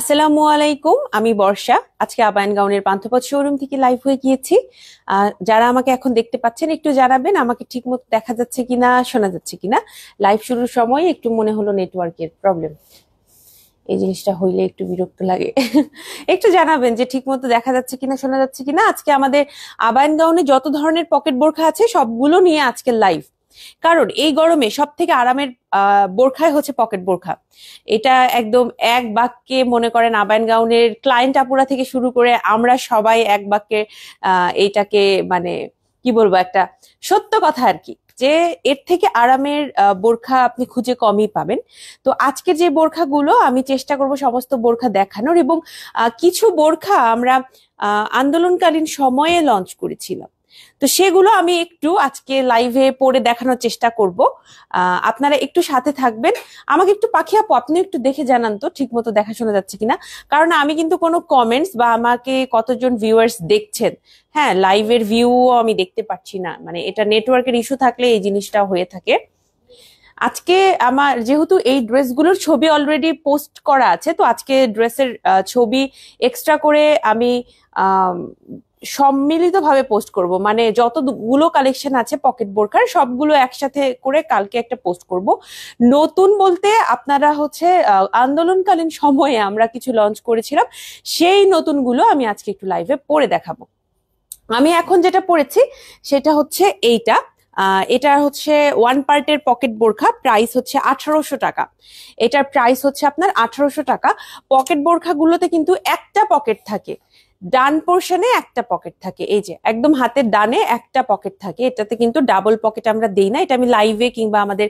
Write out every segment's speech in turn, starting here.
আসসালামু আলাইকুম আমি বর্ষা আজকে আবায়ন গাউনের পান্থপথ শোরুম থেকে লাইভ হয়ে গিয়েছি যারা আমাকে এখন দেখতে পাচ্ছেন একটু জানাবেন আমাকে ঠিকমতো দেখা যাচ্ছে কিনা শোনা যাচ্ছে কিনা লাইভ শুরুর সময় একটু মনে হলো নেটওয়ার্কের প্রবলেম এই জিনিসটা হইলে একটু বিরক্ত লাগে একটু জানাবেন যে ঠিকমতো দেখা যাচ্ছে কিনা শোনা যাচ্ছে কিনা আজকে আমাদের আবায়ন গাউনে যত ধরনের পকেট বোরখা আছে সবগুলো নিয়ে আজকে লাইভ কারণ এই গরমে সব থেকে আরামের বোরখায় হচ্ছে পকেট বোরখা এটা একদম এক বাক্যে মনে করেন আবায়ন গাউনের ক্লায়েন্ট আপুরা থেকে শুরু করে আমরা সবাই এক বাক্যে এইটাকে মানে কি বলবো একটা সত্য কথা আর কি যে এর থেকে আরামের বোরখা আপনি খুঁজে কমই পাবেন তো আজকে যে বোরখাগুলো আমি চেষ্টা করব সমস্ত বোরখা দেখানোর এবং কিছু বোরখা আমরা আন্দোলনকালীন সময়ে লঞ্চ করেছিলাম তো সেগুলো আমি একটু আজকে লাইভে পড়ে দেখানোর চেষ্টা করব আপনারা একটু সাথে থাকবেন আমাকে একটু পাখি আপু আপনি একটু দেখে জানান তো ঠিক মতো দেখা শোনা যাচ্ছে কিনা কারণ আমি কিন্তু কোনো কমেন্টস বা আমাকে কতজন ভিউয়ার্স দেখছেন হ্যাঁ লাইভের ভিউও আমি দেখতে পাচ্ছি না মানে এটা নেটওয়ার্কের ইস্যু থাকলে এই জিনিসটা হয়ে থাকে আজকে আমার যেহেতু এই ড্রেসগুলোর ছবি অলরেডি পোস্ট করা আছে তো আজকে ড্রেসের ছবি এক্সট্রা করে আমি সম্মিলিতভাবে পোস্ট করব মানে যতগুলো কালেকশন আছে পকেট বোরকার সবগুলো একসাথে করে কালকে একটা পোস্ট করব নতুন বলতে আপনারা হচ্ছে আন্দোলনকালীন সময়ে আমরা কিছু লঞ্চ করেছিলাম সেই নতুনগুলো আমি আজকে একটু লাইভে পরে দেখাবো আমি এখন যেটা পড়েছি সেটা হচ্ছে এইটা এটা হচ্ছে ওয়ান পার্টের পকেট বোরখা প্রাইস হচ্ছে আঠারোশো টাকা এটার প্রাইস হচ্ছে আপনার আঠারোশো টাকা পকেট বোরখাগুলোতে কিন্তু একটা পকেট থাকে ডান পোর্শনে একটা পকেট থাকে এই যে একদম হাতের ডানে একটা পকেট থাকে এটাতে কিন্তু ডাবল পকেট আমরা দেই না এটা আমি লাইভে কিংবা আমাদের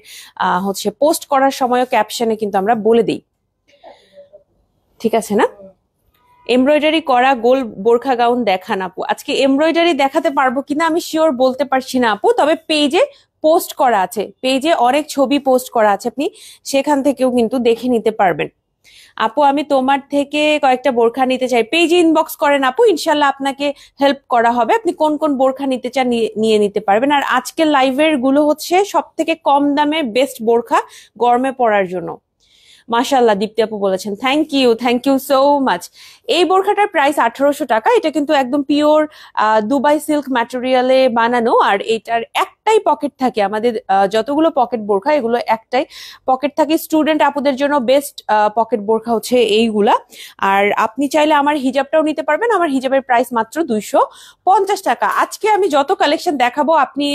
হচ্ছে পোস্ট করার সময়ও ক্যাপশনে কিন্তু আমরা বলে দিই ঠিক আছে না এমব্রয়ডারি করা গোল বোরখা গাউন দেখান আপু আজকে এমব্রয়ডারি দেখাতে পারবো কিনা আমি শিওর বলতে পারছি না আপু তবে পেজে পোস্ট করা আছে পেজে অনেক ছবি পোস্ট করা আছে আপনি সেখান থেকেও কিন্তু দেখে নিতে পারবেন আপু আমি তোমার থেকে কয়েকটা বোরখা নিতে চাই পেজে ইনবক্স করেন আপু ইনশাল্লাহ আপনাকে হেল্প করা হবে আপনি কোন কোন বোরখা নিতে চান নিয়ে নিতে পারবেন আর আজকে লাইভের গুলো হচ্ছে সব থেকে কম দামে বেস্ট বোরখা গরমে পড়ার জন্য মাশাল্লাহ দীপ্তি আপু বলেছেন thank you thank you so much এই বোরখাটার প্রাইস আঠারোশো টাকা এটা কিন্তু একদম পিওর দুবাই সিল্ক ম্যাটেরিয়ালে বানানো আর এটার এক একটাই পকেট থাকে আমাদের যতগুলো পকেট বোরখা এগুলো একটাই পকেট থাকে স্টুডেন্ট আপুদের জন্য বেস্ট পকেট বোরখা হচ্ছে এইগুলা আর আপনি চাইলে আমার হিজাবটাও নিতে পারবেন আমার হিজাবের প্রাইস মাত্র দুইশো পঞ্চাশ টাকা আজকে আমি যত কালেকশন দেখাবো আপনি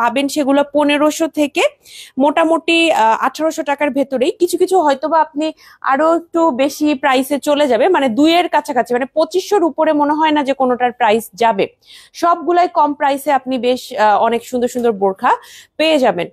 পাবেন সেগুলো পনেরোশো থেকে মোটামুটি আঠারোশো টাকার ভেতরেই কিছু কিছু হয়তোবা আপনি আরো একটু বেশি প্রাইসে চলে যাবে মানে দুইয়ের কাছাকাছি মানে পঁচিশশোর উপরে মনে হয় না যে কোনোটার প্রাইস যাবে সবগুলাই কম প্রাইসে আপনি বেশ অনেক সুন্দর সুন্দর বোরখা পেয়ে যাবেন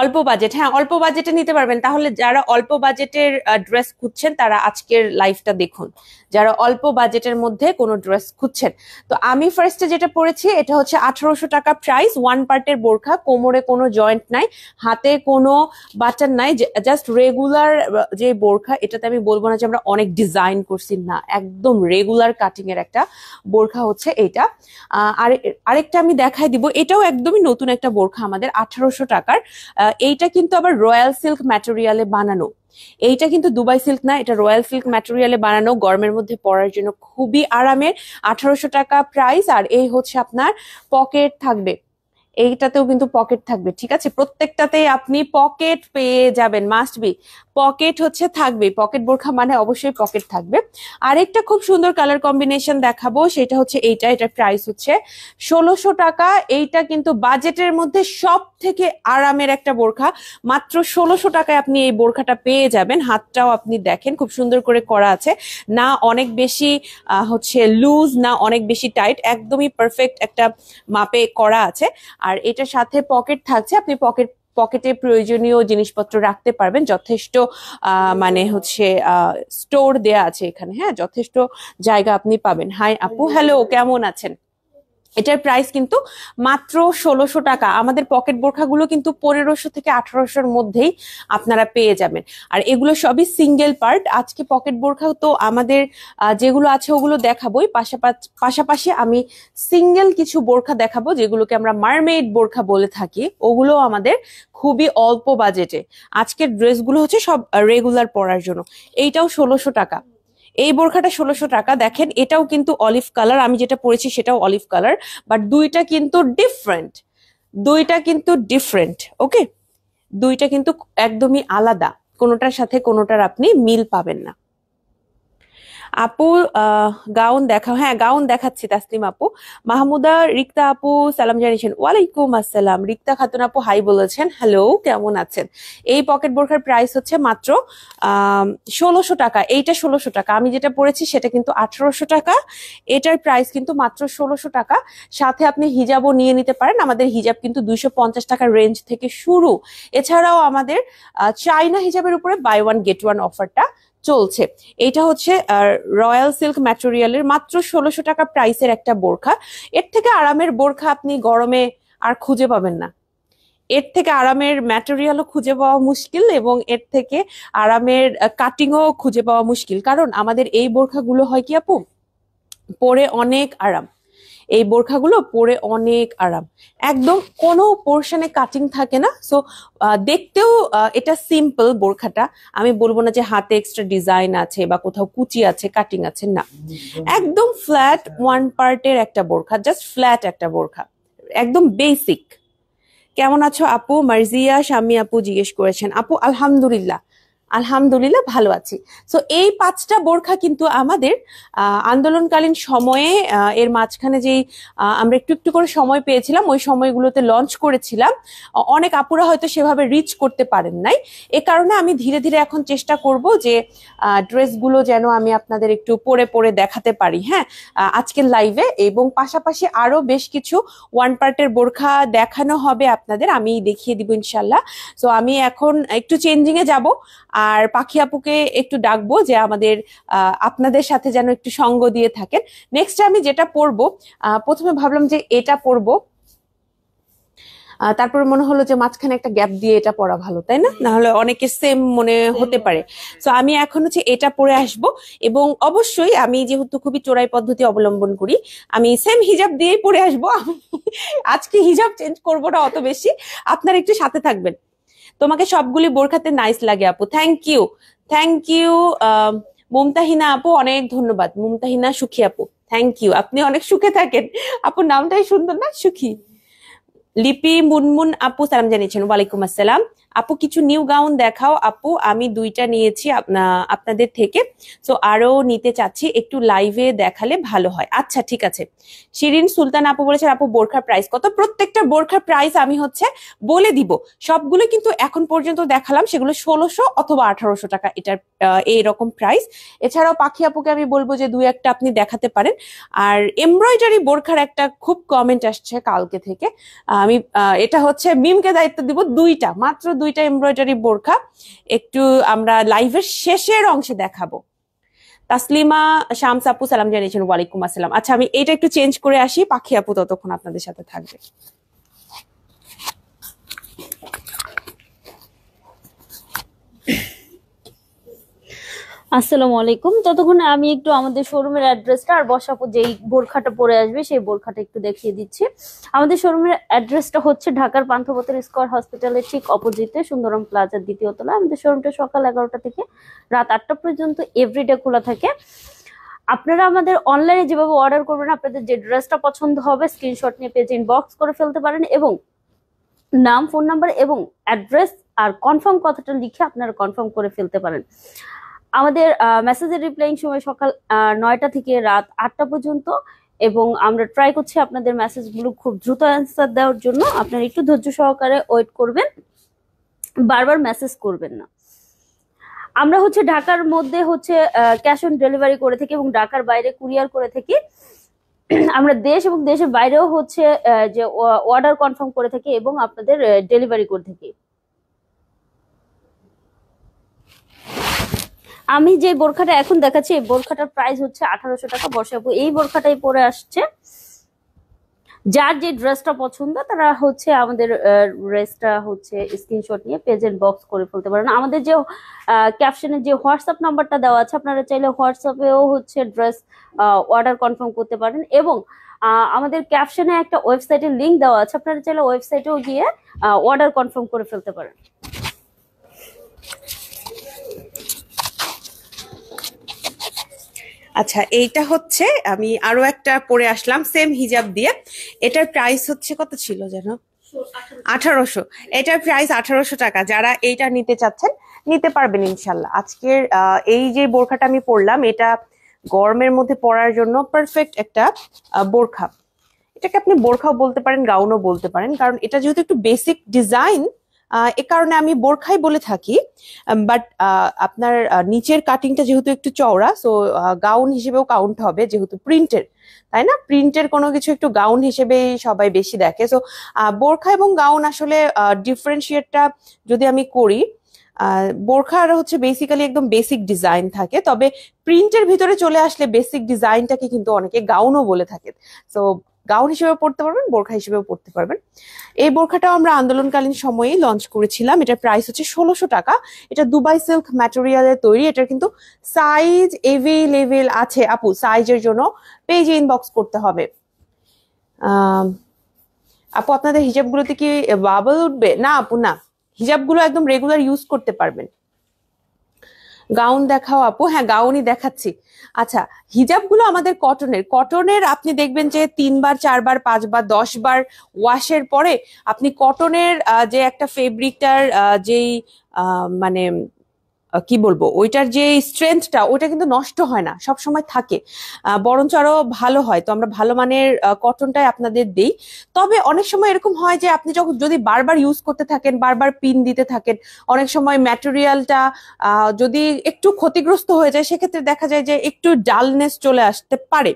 অল্প বাজেট হ্যাঁ অল্প বাজেটে নিতে পারবেন তাহলে যারা অল্প বাজেটের ড্রেস খুঁজছেন তারা আজকের লাইফটা দেখুন যারা অল্প বাজেটের মধ্যে কোনো ড্রেস খুঁজছেন তো আমি ফার্স্টে যেটা পড়েছি এটা হচ্ছে আঠারোশো টাকা প্রাইস ওয়ান পার্টের বোরখা কোমরে কোনো জয়েন্ট নাই হাতে কোনো বাটন নাই জাস্ট রেগুলার যে বোরখা এটাতে আমি বলবো না যে আমরা অনেক ডিজাইন করছি না একদম রেগুলার কাটিং এর একটা বোরখা হচ্ছে এটা আর আরেকটা আমি দেখাই দিব এটাও একদমই নতুন একটা বোরখা আমাদের আঠারোশো টাকার এইটা কিন্তু আবার রয়্যাল সিল্ক ম্যাটেরিয়ালে বানানো এইটা কিন্তু দুবাই সিল্ক না এটা রয়্যাল সিল্ক ম্যাটেরিয়ালে বানানো গরমের মধ্যে পরার জন্য খুবই আরামের আঠারোশো টাকা প্রাইস আর এই হচ্ছে আপনার পকেট থাকবে এইটাতেও কিন্তু পকেট থাকবে ঠিক আছে প্রত্যেকটাতে আপনি পকেট পেয়ে যাবেন মাস্ট বি পকেট হচ্ছে থাকবে পকেট বোরখা মানে অবশ্যই পকেট থাকবে আরেকটা খুব সুন্দর কালার কম্বিনেশন দেখাবো সেটা হচ্ছে এইটা এটার প্রাইস হচ্ছে ষোলোশো টাকা এইটা কিন্তু বাজেটের মধ্যে সব থেকে আরামের একটা বোরখা মাত্র ষোলোশো টাকায় আপনি এই বোরখাটা পেয়ে যাবেন হাতটাও আপনি দেখেন খুব সুন্দর করে করা আছে না অনেক বেশি হচ্ছে লুজ না অনেক বেশি টাইট একদমই পারফেক্ট একটা মাপে করা আছে আর এটার সাথে পকেট থাকছে আপনি পকেট পকেটে প্রয়োজনীয় জিনিসপত্র রাখতে পারবেন যথেষ্ট মানে হচ্ছে স্টোর দেয়া আছে এখানে হ্যাঁ যথেষ্ট জায়গা আপনি পাবেন হাই আপু হ্যালো কেমন আছেন এটার প্রাইস কিন্তু মাত্র ষোলোশো টাকা আমাদের পকেট বোরখাগুলো কিন্তু পনেরোশো থেকে আঠারোশোর মধ্যেই আপনারা পেয়ে যাবেন আর এগুলো সবই সিঙ্গেল পার্ট আজকে পকেট বোরখা তো আমাদের যেগুলো আছে ওগুলো দেখাবোই পাশাপাশি পাশাপাশি আমি সিঙ্গেল কিছু বোরখা দেখাবো যেগুলোকে আমরা মারমেড বোরখা বলে থাকি ওগুলো আমাদের খুবই অল্প বাজেটে আজকের ড্রেসগুলো হচ্ছে সব রেগুলার পরার জন্য এইটাও ষোলোশো টাকা এই বোরখাটা ষোলোশো টাকা দেখেন এটাও কিন্তু অলিভ কালার আমি যেটা পরেছি সেটাও অলিভ কালার বাট দুইটা কিন্তু ডিফারেন্ট দুইটা কিন্তু ডিফারেন্ট ওকে দুইটা কিন্তু একদমই আলাদা কোনোটার সাথে কোনোটার আপনি মিল পাবেন না আপু গাউন দেখা হ্যাঁ গাউন দেখাচ্ছি তাসলিম আপু মাহমুদা রিক্তা আপু সালাম জানিয়েছেন ওয়ালাইকুম আসসালাম রিক্তা খাতুন আপু হাই বলেছেন হ্যালো কেমন আছেন এই পকেট বোরখার প্রাইস হচ্ছে মাত্র ষোলোশো টাকা এইটা ষোলোশো টাকা আমি যেটা পড়েছি সেটা কিন্তু আঠারোশো টাকা এটার প্রাইস কিন্তু মাত্র ষোলোশো টাকা সাথে আপনি হিজাবও নিয়ে নিতে পারেন আমাদের হিজাব কিন্তু দুইশো পঞ্চাশ টাকার রেঞ্জ থেকে শুরু এছাড়াও আমাদের চাইনা হিজাবের উপরে বাই ওয়ান গেট ওয়ান অফারটা চলছে এটা হচ্ছে রয়্যাল সিল্ক ম্যাটেরিয়ালের মাত্র ষোলোশো টাকা প্রাইসের একটা বোরখা এর থেকে আরামের বোরখা আপনি গরমে আর খুঁজে পাবেন না এর থেকে আরামের ম্যাটেরিয়ালও খুঁজে পাওয়া মুশকিল এবং এর থেকে আরামের কাটিংও খুঁজে পাওয়া মুশকিল কারণ আমাদের এই বোরখাগুলো হয় কি আপু পরে অনেক আরাম এই বোরখাগুলো পরে অনেক আরাম একদম কোনো পোর্শনে কাটিং থাকে না সো দেখতেও এটা সিম্পল বোরখাটা আমি বলবো না যে হাতে এক্সট্রা ডিজাইন আছে বা কোথাও কুচি আছে কাটিং আছে না একদম ফ্ল্যাট ওয়ান পার্টের একটা বোরখা জাস্ট ফ্ল্যাট একটা বোরখা একদম বেসিক কেমন আছো আপু মার্জিয়া স্বামী আপু জিজ্ঞেস করেছেন আপু আলহামদুলিল্লাহ আলহামদুলিল্লাহ ভালো আছি সো এই পাঁচটা বোরখা কিন্তু আমাদের আন্দোলনকালীন সময়ে এর মাঝখানে যেই আমরা একটু একটু করে সময় পেয়েছিলাম ওই সময়গুলোতে লঞ্চ করেছিলাম অনেক আপুরা হয়তো সেভাবে রিচ করতে পারেন নাই এ কারণে আমি ধীরে ধীরে এখন চেষ্টা করব যে ড্রেসগুলো যেন আমি আপনাদের একটু পরে পরে দেখাতে পারি হ্যাঁ আজকের লাইভে এবং পাশাপাশি আরও বেশ কিছু ওয়ান পার্টের বোরখা দেখানো হবে আপনাদের আমি দেখিয়ে দিব ইনশাল্লাহ সো আমি এখন একটু চেঞ্জিংয়ে যাব আর পাখি আপুকে একটু ডাকবো যে আমাদের আপনাদের সাথে যেন একটু সঙ্গ দিয়ে থাকেন নেক্সট আমি যেটা পড়বো প্রথমে ভাবলাম যে এটা পড়বো তারপর মনে হলো যে মাঝখানে একটা গ্যাপ দিয়ে এটা পড়া ভালো তাই না না হলে অনেকে সেম মনে হতে পারে তো আমি এখন হচ্ছে এটা পরে আসব এবং অবশ্যই আমি যেহেতু খুবই চোরাই পদ্ধতি অবলম্বন করি আমি সেম হিজাব দিয়েই পরে আসব আজকে হিজাব চেঞ্জ করবো না অত বেশি আপনারা একটু সাথে থাকবেন তোমাকে সবগুলি বোরখাতে নাইস লাগে আপু thank you thank you Mumtahina আপু অনেক ধন্যবাদ মুমতাহিনা সুখী আপু থ্যাংক ইউ আপনি অনেক সুখে থাকেন আপু নামটাই সুন্দর না সুখী লিপি মুনমুন আপু সালাম জানিয়েছেন ওয়ালাইকুম আসসালাম আপু কিছু নিউ গাউন দেখাও আপু আমি দুইটা নিয়েছি আপনাদের থেকে তো আরও নিতে চাচ্ছি একটু লাইভে দেখালে ভালো হয় আচ্ছা ঠিক আছে শিরিন সুলতান আপু বলেছেন আপু বোরখার প্রাইস কত প্রত্যেকটা বোরখার প্রাইস আমি হচ্ছে বলে দিব সবগুলো কিন্তু এখন পর্যন্ত দেখালাম সেগুলো ষোলোশো অথবা আঠারোশো টাকা এটার এইরকম প্রাইস এছাড়াও পাখি আপুকে আমি বলবো যে দুই একটা আপনি দেখাতে পারেন আর এমব্রয়ডারি বোরখার একটা খুব কমেন্ট আসছে কালকে থেকে আমি এটা হচ্ছে মিমকে দায়িত্ব দিব দুইটা মাত্র দুই দুইটা এমব্রয়ডারি বোরখা একটু আমরা লাইভের শেষের অংশে দেখাবো তাসলিমা শামস আপু সালাম জানিয়েছেন ওয়ালাইকুম আসসালাম আচ্ছা আমি এটা একটু চেঞ্জ করে আসি পাখি আপু ততক্ষণ আপনাদের সাথে থাকবে আসসালামু আলাইকুম ততক্ষণে আমি একটু আমাদের শোরুমের অ্যাড্রেসটা আর বসাপ যেই বোরখাটা পরে আসবে সেই বোরখাটা একটু দেখিয়ে দিচ্ছি আমাদের শোরুমের অ্যাড্রেসটা হচ্ছে ঢাকার পান্থপথের স্কোয়ার হসপিটালের ঠিক অপোজিটে সুন্দরম প্লাজার দ্বিতীয় তলা আমাদের শোরুমটা সকাল এগারোটা থেকে রাত আটটা পর্যন্ত এভরিডে খোলা থাকে আপনারা আমাদের অনলাইনে যেভাবে অর্ডার করবেন আপনাদের যে ড্রেসটা পছন্দ হবে স্ক্রিনশট নিয়ে পেজ ইনবক্স করে ফেলতে পারেন এবং নাম ফোন নাম্বার এবং অ্যাড্রেস আর কনফার্ম কথাটা লিখে আপনারা কনফার্ম করে ফেলতে পারেন আমাদের মেসেজের রিপ্লাইং সময় সকাল নয়টা থেকে রাত আটটা পর্যন্ত এবং আমরা ট্রাই করছি আপনাদের মেসেজগুলো খুব দ্রুত অ্যান্সার দেওয়ার জন্য আপনারা একটু ধৈর্য সহকারে ওয়েট করবেন বারবার মেসেজ করবেন না আমরা হচ্ছে ঢাকার মধ্যে হচ্ছে ক্যাশ অন ডেলিভারি করে থাকি এবং ঢাকার বাইরে কুরিয়ার করে থাকি আমরা দেশ এবং দেশের বাইরেও হচ্ছে যে অর্ডার কনফার্ম করে থাকি এবং আপনাদের ডেলিভারি করে থাকি আমি যে বোরখাটা এখন দেখাচ্ছি এই বোরখাটার প্রাইস হচ্ছে আঠারোশো টাকা বর্ষাবু এই বোরখাটাই পরে আসছে যার যে ড্রেসটা পছন্দ তারা হচ্ছে আমাদের ড্রেসটা হচ্ছে স্ক্রিনশট নিয়ে পেজের বক্স করে ফেলতে পারেন আমাদের যে ক্যাপশনের যে হোয়াটসঅ্যাপ নাম্বারটা দেওয়া আছে আপনারা চাইলে হোয়াটসঅ্যাপেও হচ্ছে ড্রেস অর্ডার কনফার্ম করতে পারেন এবং আমাদের ক্যাপশনে একটা ওয়েবসাইটের লিঙ্ক দেওয়া আছে আপনারা চাইলে ওয়েবসাইটেও গিয়ে অর্ডার কনফার্ম করে ফেলতে পারেন আচ্ছা এইটা হচ্ছে আমি আরো একটা পরে আসলাম সেম হিজাব দিয়ে এটার প্রাইস হচ্ছে কত ছিল যেন আঠারোশো এটার প্রাইস আঠারোশো টাকা যারা এইটা নিতে চাচ্ছেন নিতে পারবেন ইনশাল্লাহ আজকের এই যে বোরখাটা আমি পরলাম এটা গরমের মধ্যে পরার জন্য পারফেক্ট একটা বোরখা এটাকে আপনি বোরখাও বলতে পারেন গাউনও বলতে পারেন কারণ এটা যেহেতু একটু বেসিক ডিজাইন এ কারণে আমি বোরখাই বলে থাকি বাট আপনার নিচের কাটিংটা যেহেতু একটু চওড়া সো গাউন হিসেবেও কাউন্ট হবে যেহেতু প্রিন্টের তাই না প্রিন্টের কোনো কিছু একটু গাউন হিসেবেই সবাই বেশি দেখে সো বোরখা এবং গাউন আসলে ডিফারেন্সিয়েটটা যদি আমি করি বোরখার হচ্ছে বেসিক্যালি একদম বেসিক ডিজাইন থাকে তবে প্রিন্টের ভিতরে চলে আসলে বেসিক ডিজাইনটাকে কিন্তু অনেকে গাউনও বলে থাকে সো গাউন হিসেবেও পড়তে পারবেন বোরখা হিসেবেও পড়তে পারবেন এই বোরখাটাও আমরা আন্দোলনকালীন সময়ে লঞ্চ করেছিলাম এটার প্রাইস হচ্ছে ষোলোশো টাকা এটা দুবাই সিল্ক ম্যাটেরিয়ালের তৈরি এটার কিন্তু সাইজ এভেলেবেল আছে আপু সাইজের জন্য পেজ ইনবক্স করতে হবে আপু আপনাদের হিজাবগুলোতে কি বাবল উঠবে না আপু না হিজাবগুলো একদম রেগুলার ইউজ করতে পারবেন গাউন দেখাও আপু হ্যাঁ গাউনই দেখাচ্ছি আচ্ছা হিজাবগুলো আমাদের কটনের কটনের আপনি দেখবেন যে তিনবার চারবার পাঁচবার দশবার ওয়াশের পরে আপনি কটনের যে একটা ফেব্রিকটার যেই মানে কি বলবো ওইটার যে স্ট্রেংথটা ওইটা কিন্তু নষ্ট হয় না সব সময় থাকে বরঞ্চ আরো ভালো হয় তো আমরা ভালো মানের কটনটাই আপনাদের দিই তবে অনেক সময় এরকম হয় যে আপনি যখন যদি বারবার ইউজ করতে থাকেন বারবার পিন দিতে থাকেন অনেক সময় ম্যাটেরিয়ালটা যদি একটু ক্ষতিগ্রস্ত হয়ে যায় সেক্ষেত্রে দেখা যায় যে একটু ডালনেস চলে আসতে পারে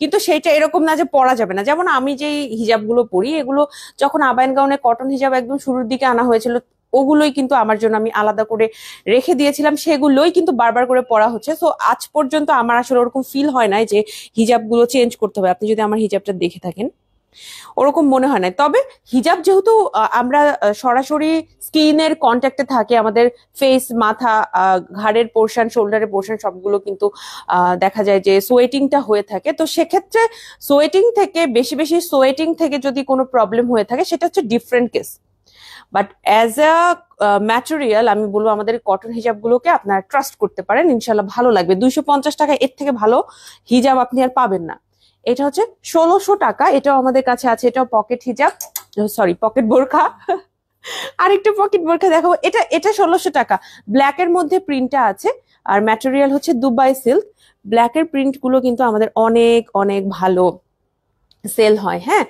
কিন্তু সেইটা এরকম না যে পরা যাবে না যেমন আমি যেই হিজাবগুলো পড়ি এগুলো যখন আবায়ন গাউনে কটন হিজাব একদম শুরুর দিকে আনা হয়েছিল ওগুলোই কিন্তু আমার জন্য আমি আলাদা করে রেখে দিয়েছিলাম সেগুলোই কিন্তু বারবার করে পড়া হচ্ছে সো আজ পর্যন্ত আমার আসলে ওরকম ফিল হয় নাই যে হিজাবগুলো চেঞ্জ করতে হবে আপনি যদি আমার হিজাবটা দেখে থাকেন ওরকম মনে হয় না তবে হিজাব যেহেতু আমরা সরাসরি স্কিনের কন্ট্যাক্টে থাকে আমাদের ফেস মাথা ঘাড়ের পোর্শন শোল্ডারের পোর্শন সবগুলো কিন্তু দেখা যায় যে সোয়েটিংটা হয়ে থাকে তো সেক্ষেত্রে সোয়েটিং থেকে বেশি বেশি সোয়েটিং থেকে যদি কোনো প্রবলেম হয়ে থাকে সেটা হচ্ছে different case but as a material আমি বলবো আমাদের কটন হিজাবগুলোকে আপনারা ট্রাস্ট করতে পারেন ইনশাল্লাহ ভালো লাগবে দুইশো পঞ্চাশ টাকা এর থেকে ভালো হিজাব আপনি আর পাবেন না এটা হচ্ছে ষোলোশো টাকা এটাও আমাদের কাছে আছে এটাও পকেট হিজাব সরি পকেট বোরখা আরেকটা পকেট বোরখা দেখাবো এটা এটা ষোলোশো টাকা ব্ল্যাক এর মধ্যে প্রিন্টটা আছে আর ম্যাটেরিয়াল হচ্ছে দুবাই সিল্ক ব্ল্যাকের প্রিন্টগুলো কিন্তু আমাদের অনেক অনেক ভালো সেল হয় হ্যাঁ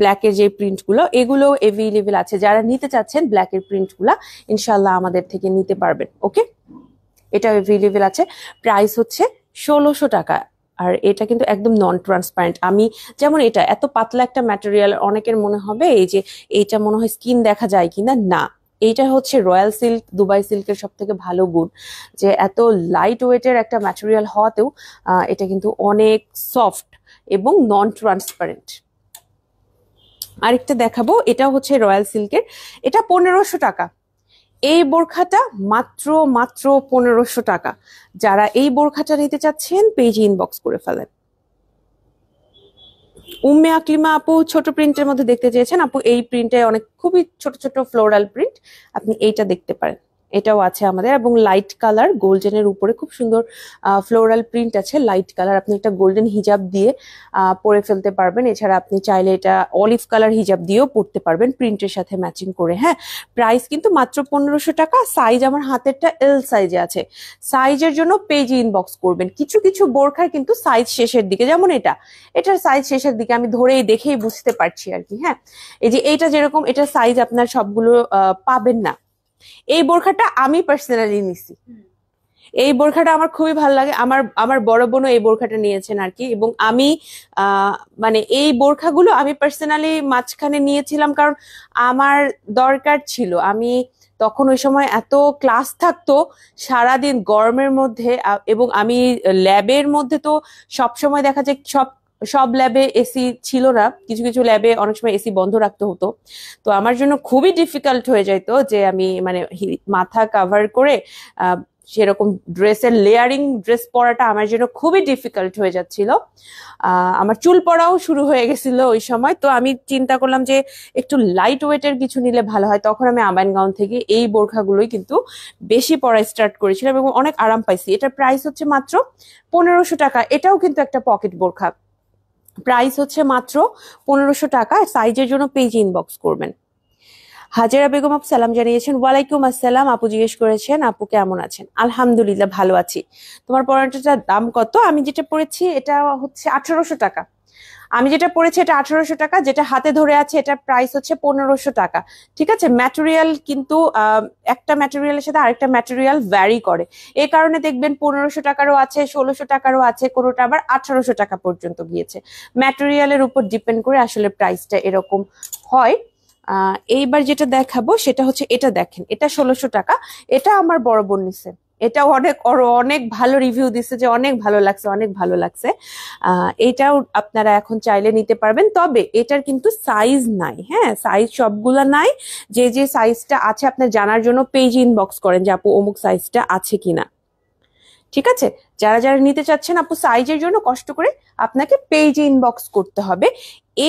ব্ল্যাকের যে প্রিন্টগুলো এগুলো এভেলেবেল আছে যারা নিতে চাচ্ছেন ব্ল্যাকের প্রিন্টগুলো ইনশাল্লাহ আমাদের থেকে নিতে পারবেন ওকে এটা এভেলেবেল আছে প্রাইস হচ্ছে ষোলোশো টাকা আর এটা কিন্তু একদম নন ট্রান্সপারেন্ট আমি যেমন এটা এত পাতলা একটা ম্যাটেরিয়াল অনেকের মনে হবে এই যে এইটা মনে হয় স্কিন দেখা যায় কিনা না এইটা হচ্ছে রয়্যাল সিল্ক দুবাই সিল্কের সব থেকে ভালো গুণ যে এত লাইট ওয়েটের একটা ম্যাটেরিয়াল হওয়াতেও এটা কিন্তু অনেক সফট এবং নন ট্রান্সপারেন্ট আরেকটা দেখাবো এটা হচ্ছে রয়্যাল সিল্কের এটা পনেরোশো টাকা এই বোরখাটা মাত্র মাত্র পনেরোশো টাকা যারা এই বোরখাটা নিতে চাচ্ছেন পেজ ইনবক্স করে ফেলেন উম্মে আকলিমা আপু ছোট প্রিন্টের মধ্যে দেখতে চেয়েছেন আপু এই প্রিন্টে অনেক খুবই ছোট ছোট ফ্লোরাল প্রিন্ট আপনি এইটা দেখতে পারেন এটাও আছে আমাদের এবং লাইট কালার গোল্ডেনের উপরে খুব সুন্দর ফ্লোরাল প্রিন্ট আছে লাইট কালার আপনি একটা গোল্ডেন হিজাব দিয়ে পরে ফেলতে পারবেন এছাড়া আপনি চাইলে এটা অলিভ কালার হিজাব দিয়েও পরতে পারবেন প্রিন্টের সাথে ম্যাচিং করে হ্যাঁ প্রাইস কিন্তু মাত্র পনেরোশো টাকা সাইজ আমার হাতেরটা এল সাইজে আছে সাইজের জন্য পেজ ইনবক্স করবেন কিছু কিছু বোরখার কিন্তু সাইজ শেষের দিকে যেমন এটা এটার সাইজ শেষের দিকে আমি ধরেই দেখেই বুঝতে পারছি আর কি হ্যাঁ এই যে এটা যেরকম এটা সাইজ আপনার সবগুলো পাবেন না এই বোরখাটা আমি পার্সোনালি নিছি এই বোরখাটা আমার খুবই ভালো লাগে আমার আমার বড় বোনও এই বোরখাটা নিয়েছেন আর কি এবং আমি মানে এই বোরখাগুলো আমি পার্সোনালি মাঝখানে নিয়েছিলাম কারণ আমার দরকার ছিল আমি তখন ওই সময় এত ক্লাস থাকতো সারাদিন গরমের মধ্যে এবং আমি ল্যাবের মধ্যে তো সব সময় দেখা যায় সব সব ল্যাবে এসি ছিল না কিছু কিছু ল্যাবে অনেক সময় এসি বন্ধ রাখতে হতো তো আমার জন্য খুবই ডিফিকাল্ট হয়ে যেত যে আমি মানে মাথা কাভার করে সেরকম ড্রেসের লেয়ারিং ড্রেস পরাটা আমার জন্য খুবই ডিফিকাল্ট হয়ে যাচ্ছিল আমার চুল পরাও শুরু হয়ে গেছিল ওই সময় তো আমি চিন্তা করলাম যে একটু লাইট ওয়েটের কিছু নিলে ভালো হয় তখন আমি আমায়নগাঁও থেকে এই বোরখাগুলোই কিন্তু বেশি পরা স্টার্ট করেছিলাম এবং অনেক আরাম পাইছি এটার প্রাইস হচ্ছে মাত্র পনেরোশো টাকা এটাও কিন্তু একটা পকেট বোরখা প্রাইস হচ্ছে মাত্র পনেরোশো টাকা সাইজের জন্য পেজ ইনবক্স করবেন হাজেরা বেগম আপু সালাম জানিয়েছেন ওয়ালাইকুম আসসালাম আপু জিজ্ঞেস করেছেন আপু কেমন আছেন আলহামদুলিল্লাহ ভালো আছি তোমার পরাটাটার দাম কত আমি যেটা পড়েছি এটা হচ্ছে আঠারোশো টাকা আমি যেটা পড়েছি এটা আঠারোশো টাকা যেটা হাতে ধরে আছে এটা প্রাইস হচ্ছে পনেরোশো টাকা ঠিক আছে ম্যাটেরিয়াল কিন্তু একটা ম্যাটেরিয়ালের সাথে আরেকটা ম্যাটেরিয়াল ভ্যারি করে এ কারণে দেখবেন পনেরোশো টাকারও আছে ষোলোশো টাকারও আছে কোনোটা আবার আঠারোশো টাকা পর্যন্ত গিয়েছে ম্যাটেরিয়ালের উপর ডিপেন্ড করে আসলে প্রাইসটা এরকম হয় এইবার যেটা দেখাবো সেটা হচ্ছে এটা দেখেন এটা ষোলোশো টাকা এটা আমার বড় বোন নিছে এটাও অনেক অনেক ভালো রিভিউ দিচ্ছে যে অনেক ভালো লাগছে অনেক ভালো লাগছে এটাও আপনারা এখন চাইলে নিতে পারবেন তবে এটার কিন্তু সাইজ নাই হ্যাঁ সাইজ সবগুলো নাই যে যে সাইজটা আছে আপনার জানার জন্য পেজ ইনবক্স করেন যে আপু অমুক সাইজটা আছে কিনা ঠিক আছে যারা যারা নিতে চাচ্ছেন আপু সাইজের জন্য কষ্ট করে আপনাকে পেজ ইনবক্স করতে হবে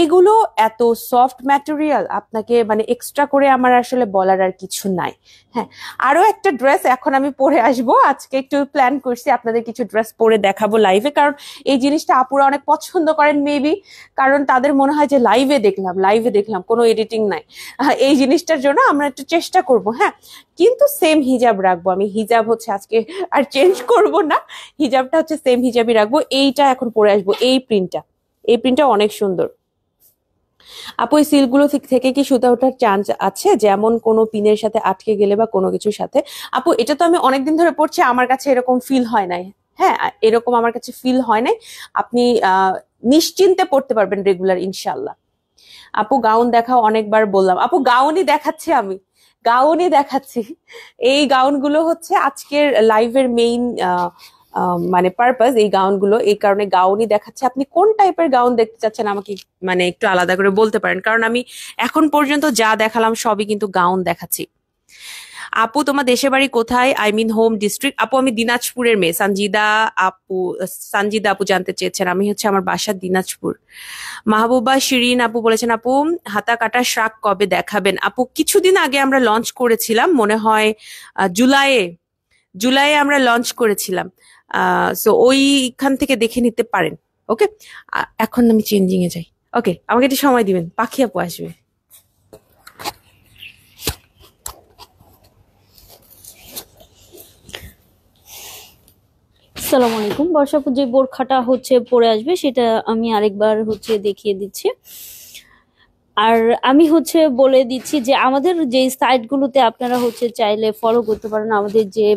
এগুলো এত সফট ম্যাটেরিয়াল আপনাকে মানে এক্সট্রা করে আমার আসলে বলার আর কিছু নাই হ্যাঁ আরও একটা ড্রেস এখন আমি পরে আসব আজকে একটু প্ল্যান করছি আপনাদের কিছু ড্রেস পরে দেখাবো লাইভে কারণ এই জিনিসটা আপুরা অনেক পছন্দ করেন মেবি কারণ তাদের মনে হয় যে লাইভে দেখলাম লাইভে দেখলাম কোনো এডিটিং নাই এই জিনিসটার জন্য আমরা একটু চেষ্টা করব হ্যাঁ কিন্তু সেম হিজাব রাখবো আমি হিজাব হচ্ছে আজকে আর চেঞ্জ করব না হিজাবটা হচ্ছে সেম হিজাবই রাখবো এইটা এখন পরে আসবো এই প্রিন্টটা এই প্রিন্টটা অনেক সুন্দর আপু এই সিলগুলো থেকে কি সুতা ওঠার চান্স আছে যেমন কোনো পিনের সাথে আটকে গেলে বা কোনো কিছুর সাথে আপু এটা তো আমি অনেকদিন ধরে পড়ছি আমার কাছে এরকম ফিল হয় নাই হ্যাঁ এরকম আমার কাছে ফিল হয় নাই আপনি নিশ্চিন্তে পড়তে পারবেন রেগুলার ইনশাল্লাহ আপু গাউন দেখাও অনেকবার বললাম আপু গাউনই দেখাচ্ছি আমি গাউনই দেখাচ্ছি এই গাউনগুলো হচ্ছে আজকের লাইভের মেইন আহ Um, মানে পারপাস এই গাউনগুলো এই কারণে গাউনই দেখাচ্ছে আপনি কোন টাইপের গাউন দেখতে চাচ্ছেন আমাকে মানে একটু আলাদা করে বলতে পারেন কারণ আমি এখন পর্যন্ত যা দেখালাম সবই কিন্তু গাউন দেখাচ্ছি আপু তোমার দেশের বাড়ি কোথায় আই মিন হোম ডিস্ট্রিক্ট আপু আমি দিনাজপুরের মেয়ে সানজিদা আপু সানজিদা আপু জানতে চেয়েছেন আমি হচ্ছে আমার বাসা দিনাজপুর মাহবুবা শিরিন আপু বলেছেন আপু হাতা কাটা শাক কবে দেখাবেন আপু কিছুদিন আগে আমরা লঞ্চ করেছিলাম মনে হয় জুলাইয়ে জুলাইয়ে আমরা লঞ্চ করেছিলাম সো ওইখান থেকে দেখে নিতে পারেন ওকে এখন আমি চেঞ্জিং এ যাই ওকে আমাকে একটু সময় দিবেন পাখি আপু আসবে আসসালামু আলাইকুম বর্ষাপুর যে বোরখাটা হচ্ছে পরে আসবে সেটা আমি আরেকবার হচ্ছে দেখিয়ে দিচ্ছি আর আমি হচ্ছে বলে দিচ্ছি যে আমাদের যে সাইটগুলোতে আপনারা হচ্ছে চাইলে ফলো করতে পারেন আমাদের যে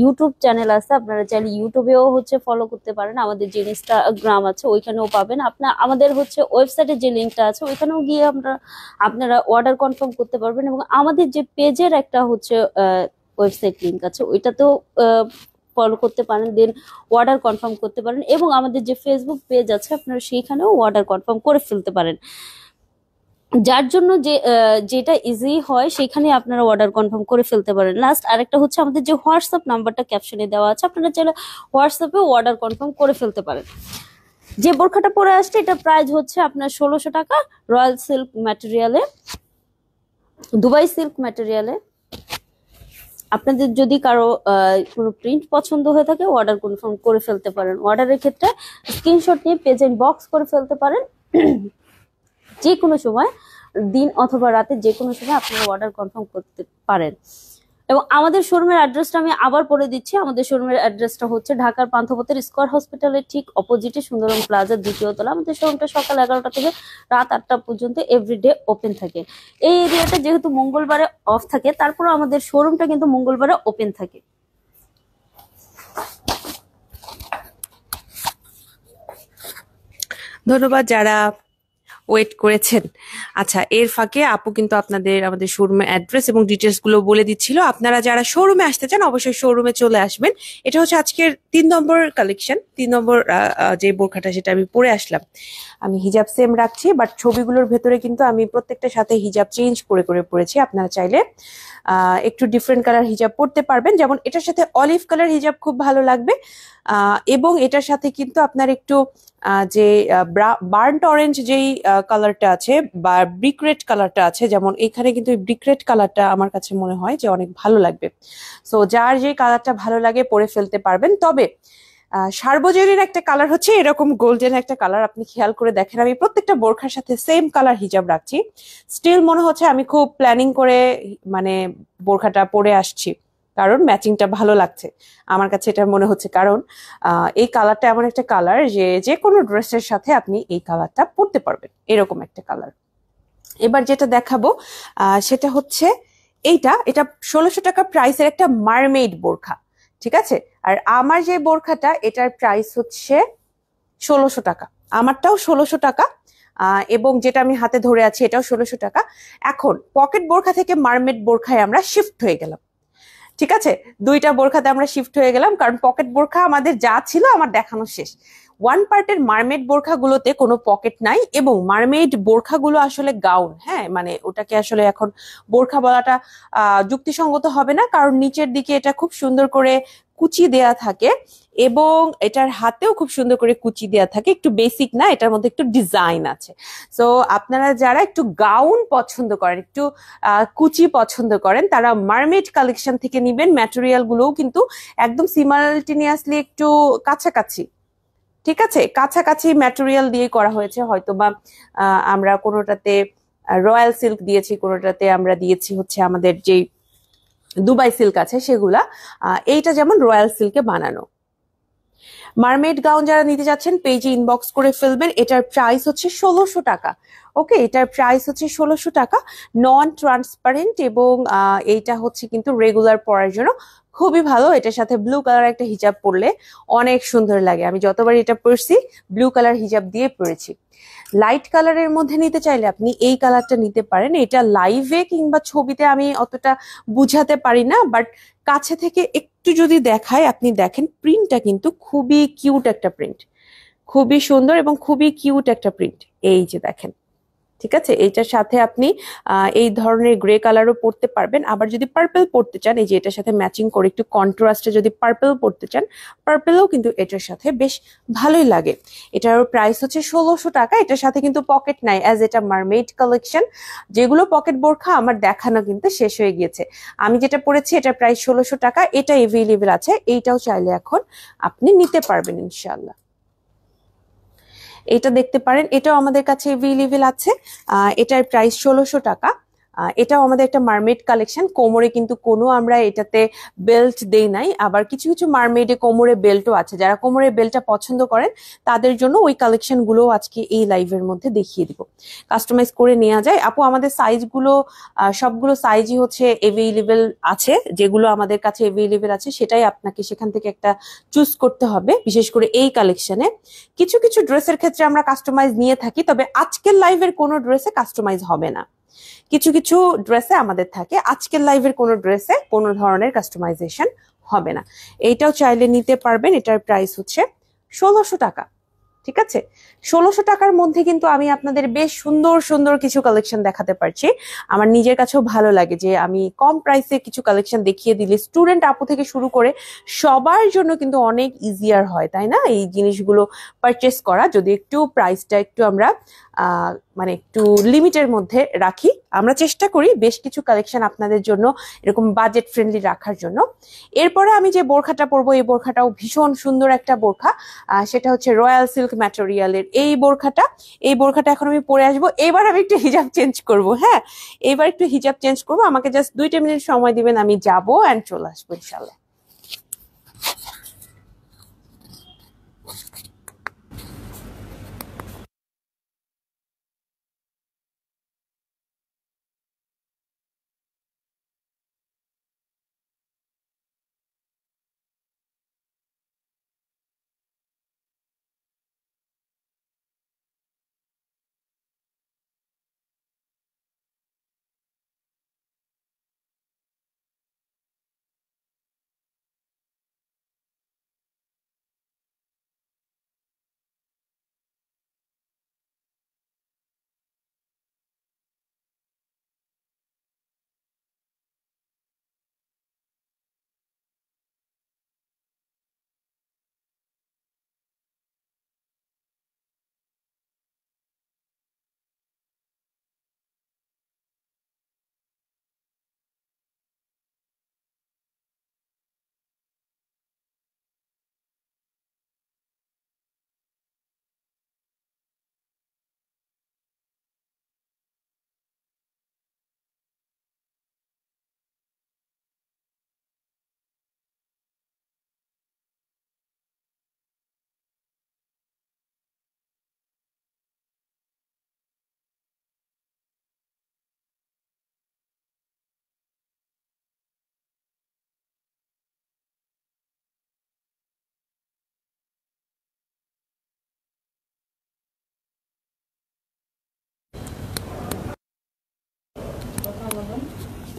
ইউটিউব চ্যানেল আছে আপনারা চাইলে ইউটিউবেও হচ্ছে ফলো করতে পারেন আমাদের যে ইনস্টাগ্রাম আছে ওইখানেও পাবেন আপনার আমাদের হচ্ছে ওয়েবসাইটে যে লিঙ্কটা আছে ওইখানেও গিয়ে আমরা আপনারা অর্ডার কনফার্ম করতে পারবেন এবং আমাদের যে পেজের একটা হচ্ছে ওয়েবসাইট লিঙ্ক আছে ওইটাতেও ফলো করতে পারেন দেন অর্ডার কনফার্ম করতে পারেন এবং আমাদের যে ফেসবুক পেজ আছে আপনারা সেইখানেও অর্ডার কনফার্ম করে ফেলতে পারেন যার জন্য যে যেটা ইজি হয় সেখানে আপনারা অর্ডার কনফার্ম করে ফেলতে পারেন লাস্ট আরেকটা হচ্ছে আমাদের যে হোয়াটসঅ্যাপ নাম্বারটা ক্যাপশনে দেওয়া আছে আপনারা চাইলে হোয়াটসঅ্যাপে অর্ডার কনফার্ম করে ফেলতে পারেন যে বোরখাটা পরে আসছে এটা প্রাইস হচ্ছে আপনার ষোলোশো টাকা রয়্যাল সিল্ক ম্যাটেরিয়ালে দুবাই সিল্ক ম্যাটেরিয়ালে আপনাদের যদি কারো কোনো প্রিন্ট পছন্দ হয়ে থাকে অর্ডার কনফার্ম করে ফেলতে পারেন অর্ডারের ক্ষেত্রে স্ক্রিনশট নিয়ে পেজেন্ট বক্স করে ফেলতে পারেন যে কোনো সময় দিন অথবা রাতে যে কোনো সময় আপনারা অর্ডার কনফার্ম করতে পারেন এবং আমাদের শোরুমের অ্যাড্রেসটা আমি আবার পরে দিচ্ছি আমাদের শোরুমের অ্যাড্রেসটা হচ্ছে ঢাকার পান্থপথের স্কোয়ার হসপিটালের ঠিক অপোজিটে সুন্দরম প্লাজার দ্বিতীয় তলা আমাদের শোরুমটা সকাল এগারোটা থেকে রাত আটটা পর্যন্ত এভরিডে ওপেন থাকে এই এরিয়াটা যেহেতু মঙ্গলবারে অফ থাকে তারপর আমাদের শোরুমটা কিন্তু মঙ্গলবারে ওপেন থাকে ধন্যবাদ যারা ওয়েট করেছেন আচ্ছা এর ফাঁকে আপু কিন্তু আপনাদের আমাদের শোরুমের অ্যাড্রেস এবং ডিটেলস গুলো বলে দিচ্ছিল আপনারা যারা শোরুমে আসতে চান অবশ্যই শোরুমে চলে আসবেন এটা হচ্ছে আজকের তিন নম্বর কালেকশন তিন নম্বর যে বোরখাটা সেটা আমি পরে আসলাম আমি হিজাব সেম রাখছি বাট ছবিগুলোর ভেতরে কিন্তু আমি প্রত্যেকটার সাথে হিজাব চেঞ্জ করে করে পরেছি আপনারা চাইলে একটু ডিফারেন্ট কালার হিজাব পরতে পারবেন যেমন এটার সাথে অলিভ কালার হিজাব খুব ভালো লাগবে এবং এটার সাথে কিন্তু আপনার একটু যে বার্ন্ট অরেঞ্জ যেই কালারটা আছে বা ব্রিক কালারটা আছে যেমন এখানে কিন্তু ব্রিক কালারটা আমার কাছে মনে হয় যে অনেক ভালো লাগবে সো যার যে কালারটা ভালো লাগে পরে ফেলতে পারবেন তবে সার্বজনীন একটা কালার হচ্ছে এরকম গোল্ডেন একটা কালার আপনি খেয়াল করে দেখেন আমি প্রত্যেকটা বোরখার সাথে সেম কালার হিজাব রাখছি স্টিল মনে হচ্ছে আমি খুব প্ল্যানিং করে মানে বোরখাটা পরে আসছি কারণ ম্যাচিংটা ভালো লাগছে আমার কাছে এটা মনে হচ্ছে কারণ এই কালারটা এমন একটা কালার যে যে কোনো ড্রেসের সাথে আপনি এই কালারটা পরতে পারবেন এরকম একটা কালার এবার যেটা দেখাবো সেটা হচ্ছে এইটা এটা ষোলোশো টাকা প্রাইসের একটা মারমেইড বোরখা ঠিক আছে আর আমার যে বোরখাটা এটার প্রাইস হচ্ছে ষোলোশো টাকা আমারটাও ষোলোশো টাকা এবং যেটা আমি হাতে ধরে আছি এটাও ষোলোশো টাকা এখন পকেট বোরখা থেকে মারমেড বোরখায় আমরা শিফট হয়ে গেলাম ঠিক আছে দুইটা বোরখাতে আমরা শিফট হয়ে গেলাম কারণ পকেট বোরখা আমাদের যা ছিল আমার দেখানো শেষ ওয়ান পার্টের মার্মেড বোরখাগুলোতে কোনো পকেট নাই এবং মার্মেড বোরখাগুলো আসলে গাউন হ্যাঁ মানে ওটাকে আসলে এখন বোরখা বলাটা যুক্তিসঙ্গত হবে না কারণ নিচের দিকে এটা খুব সুন্দর করে কুচি দেয়া থাকে এবং এটার হাতেও খুব সুন্দর করে কুচি দেয়া থাকে একটু বেসিক না এটার মধ্যে একটু ডিজাইন আছে সো আপনারা যারা একটু গাউন পছন্দ করেন একটু কুচি পছন্দ করেন তারা মার্মেড কালেকশন থেকে নিবেন ম্যাটেরিয়াল গুলোও কিন্তু একদম সিমালটেনিয়াসলি একটু কাছাকাছি ঠিক আছে কাছাকাছি ম্যাটেরিয়াল দিয়ে করা হয়েছে হয়তো বা আমরা কোনোটাতে রয়্যাল সিল্ক দিয়েছি কোনোটাতে আমরা দিয়েছি হচ্ছে আমাদের যেই দুবাই সিল্ক আছে সেগুলা এইটা যেমন রয়্যাল সিল্কে বানানো মার্মেড গাউন যারা নিতে যাচ্ছেন পেজে ইনবক্স করে ফেলবেন এটার প্রাইস হচ্ছে ষোলোশো টাকা ওকে এটার প্রাইস হচ্ছে ষোলোশো টাকা নন ট্রান্সপারেন্ট এবং এইটা হচ্ছে কিন্তু রেগুলার পরার জন্য খুবই ভালো এটার সাথে ব্লু কালার একটা হিজাব পরলে অনেক সুন্দর লাগে আমি যতবার এটা পরছি ব্লু কালার হিজাব দিয়ে পরেছি লাইট কালারের মধ্যে নিতে চাইলে আপনি এই কালারটা নিতে পারেন এটা লাইভে কিংবা ছবিতে আমি অতটা বুঝাতে পারি না বাট কাছে থেকে একটু যদি দেখায় আপনি দেখেন প্রিন্টটা কিন্তু খুবই কিউট একটা প্রিন্ট খুবই সুন্দর এবং খুবই কিউট একটা প্রিন্ট এই যে দেখেন ঠিক আছে এইটার সাথে আপনি এই ধরনের গ্রে কালারও পরতে পারবেন আবার যদি পার্পেল পরতে চান এই যে এটার সাথে ম্যাচিং করে একটু কন্ট্রাস্টে যদি পার্পেল পড়তে চান পার্পেলও কিন্তু এটার সাথে বেশ ভালোই লাগে এটার প্রাইস হচ্ছে ষোলোশো টাকা এটার সাথে কিন্তু পকেট নাই অ্যাজ এটা মারমেড কালেকশন যেগুলো পকেট বোরখা আমার দেখানো কিন্তু শেষ হয়ে গিয়েছে আমি যেটা পড়েছি এটা প্রায় ষোলোশো টাকা এটা এভেলেবেল আছে এইটাও চাইলে এখন আপনি নিতে পারবেন ইনশাল্লাহ এটা দেখতে পারেন এটাও আমাদের কাছে এভেলেবেল আছে এটার প্রাইস ষোলোশো টাকা এটাও আমাদের একটা মারমেড কালেকশন কোমরে কিন্তু কোনো আমরা এটাতে বেল্ট দেই নাই আবার কিছু কিছু মার্মেডে কোমরে বেল্টও আছে যারা কোমরে বেল্টটা পছন্দ করেন তাদের জন্য ওই কালেকশনগুলো আজকে এই লাইভের মধ্যে দেখিয়ে দিব কাস্টমাইজ করে নেওয়া যায় আপু আমাদের সাইজগুলো সবগুলো সাইজই হচ্ছে এভেইলেবেল আছে যেগুলো আমাদের কাছে এভেইলেবেল আছে সেটাই আপনাকে সেখান থেকে একটা চুজ করতে হবে বিশেষ করে এই কালেকশনে কিছু কিছু ড্রেসের ক্ষেত্রে আমরা কাস্টমাইজ নিয়ে থাকি তবে আজকের লাইভের কোনো ড্রেসে কাস্টমাইজ হবে না কিছু কিছু ড্রেসে আমাদের থাকে আজকের লাইভের কোনো ড্রেসে কোনো ধরনের কাস্টমাইজেশন হবে না এইটাও চাইলে নিতে পারবেন এটার প্রাইস হচ্ছে ষোলোশো টাকা ঠিক আছে ষোলোশো টাকার মধ্যে কিন্তু আমি আপনাদের বেশ সুন্দর সুন্দর কিছু কালেকশন দেখাতে পারছি আমার নিজের কাছেও ভালো লাগে যে আমি কম প্রাইসে কিছু কালেকশন দেখিয়ে দিলে স্টুডেন্ট আপু থেকে শুরু করে সবার জন্য কিন্তু অনেক ইজিয়ার হয় তাই না এই জিনিসগুলো পারচেস করা যদি একটু প্রাইসটা একটু আমরা মানে একটু লিমিটের মধ্যে রাখি আমরা চেষ্টা করি বেশ কিছু কালেকশন আপনাদের জন্য এরকম বাজেট ফ্রেন্ডলি রাখার জন্য এরপরে আমি যে বোরখাটা পরবো এই বোরখাটাও ভীষণ সুন্দর একটা বোরখা সেটা হচ্ছে রয়্যাল সিল্ক সিল্ক ম্যাটেরিয়ালের এই বোরখাটা এই বোরখাটা এখন আমি পরে আসবো এবার আমি একটু হিজাব চেঞ্জ করব হ্যাঁ এবার একটু হিজাব চেঞ্জ করব আমাকে জাস্ট দুইটা মিনিট সময় দিবেন আমি যাবো অ্যান্ড চলে আসবো ইনশাল্লাহ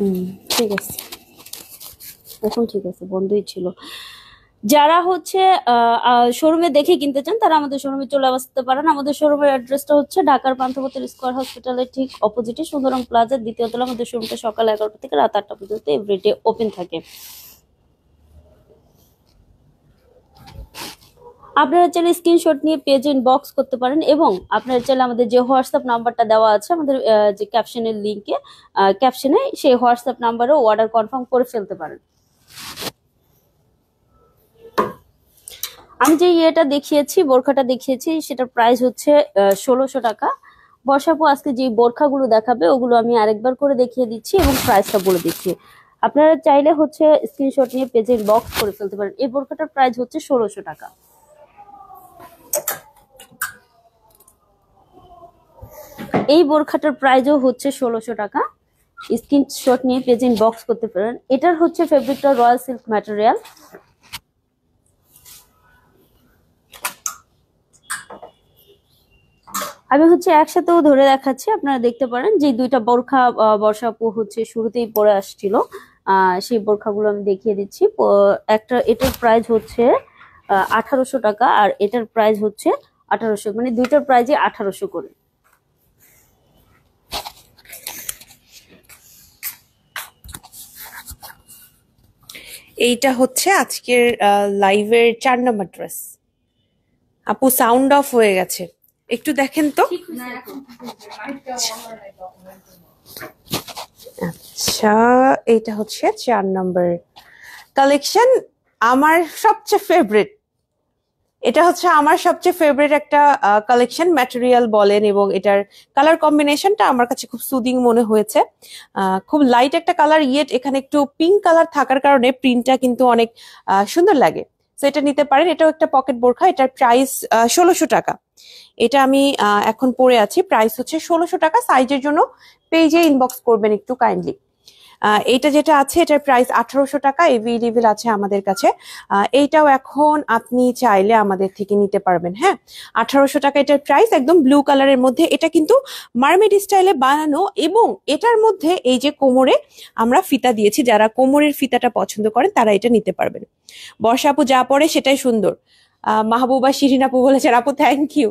হুম ঠিক আছে এখন ঠিক আছে বন্ধই ছিল যারা হচ্ছে শোরুমে দেখে কিনতে চান তারা আমাদের শোরুমে চলে আসতে পারেন আমাদের শোরুমের অ্যাড্রেসটা হচ্ছে ঢাকার পান্থপথের স্কোয়ার হসপিটালের ঠিক অপোজিটে সুন্দরম প্লাজার দ্বিতীয় তলা আমাদের শোরুমটা সকাল এগারোটা থেকে রাত আটটা পর্যন্ত এভরিডে ওপেন থাকে আপনারা চাইলে স্ক্রিনশট নিয়ে পেজ বক্স করতে পারেন এবং আপনারা চাইলে আমাদের যে হোয়াটসঅ্যাপ নাম্বারটা দেওয়া আছে আমাদের যে ক্যাপশনের লিঙ্কে ক্যাপশনে সেই হোয়াটসঅ্যাপ নাম্বারও অর্ডার কনফার্ম করে ফেলতে পারেন আমি যে ইয়েটা দেখিয়েছি বোরখাটা দেখিয়েছি সেটার প্রাইস হচ্ছে ষোলোশো টাকা বর্ষাপু আজকে যে বোরখাগুলো দেখাবে ওগুলো আমি আরেকবার করে দেখিয়ে দিচ্ছি এবং প্রাইসটা বলে দিচ্ছি আপনারা চাইলে হচ্ছে স্ক্রিনশট নিয়ে পেজের বক্স করে ফেলতে পারেন এই বোরখাটার প্রাইস হচ্ছে ষোলোশো টাকা এই বোরখাটার প্রাইজও হচ্ছে ষোলোশো টাকা স্ক্রিনশট নিয়ে পেজ বক্স করতে পারেন এটার হচ্ছে ফেব্রিকটা রয়্যাল সিল্ক ম্যাটেরিয়াল আমি হচ্ছে একসাথেও ধরে দেখাচ্ছি আপনারা দেখতে পারেন যে দুইটা বোরখা বর্ষা হচ্ছে শুরুতেই পরে আসছিল সেই বোরখাগুলো আমি দেখিয়ে দিচ্ছি একটা এটার প্রাইস হচ্ছে আঠারোশো টাকা আর এটার প্রাইস হচ্ছে আঠারোশো মানে দুইটার প্রাইজে আঠারোশো করে এইটা হচ্ছে আজকের লাইভের চার নম্বর ড্রেস আপু সাউন্ড অফ হয়ে গেছে একটু দেখেন তো আচ্ছা এইটা হচ্ছে চার নম্বর কালেকশন আমার সবচেয়ে ফেভারিট এটা হচ্ছে আমার সবচেয়ে ফেভারিট একটা কালেকশন ম্যাটেরিয়াল বলেন এবং এটার কালার কম্বিনেশনটা আমার কাছে খুব সুদিং মনে হয়েছে খুব লাইট একটা কালার ইয়েট এখানে একটু পিঙ্ক কালার থাকার কারণে প্রিন্টটা কিন্তু অনেক সুন্দর লাগে তো এটা নিতে পারেন এটাও একটা পকেট বোরখা এটার প্রাইস ষোলোশো টাকা এটা আমি এখন পরে আছি প্রাইস হচ্ছে ষোলোশো টাকা সাইজের জন্য পেজে ইনবক্স করবেন একটু কাইন্ডলি এইটা যেটা আছে এটার প্রাইস আঠারোশো টাকা এই আছে আমাদের কাছে এইটাও এখন আপনি চাইলে আমাদের থেকে নিতে পারবেন হ্যাঁ আঠারোশো টাকা এটার প্রাইস একদম ব্লু কালারের মধ্যে এটা কিন্তু মারমেড স্টাইলে বানানো এবং এটার মধ্যে এই যে কোমরে আমরা ফিতা দিয়েছি যারা কোমরের ফিতাটা পছন্দ করেন তারা এটা নিতে পারবেন বর্ষাপু যা পরে সেটাই সুন্দর মাহবুবা শিরিন আপু বলেছেন আপু thank you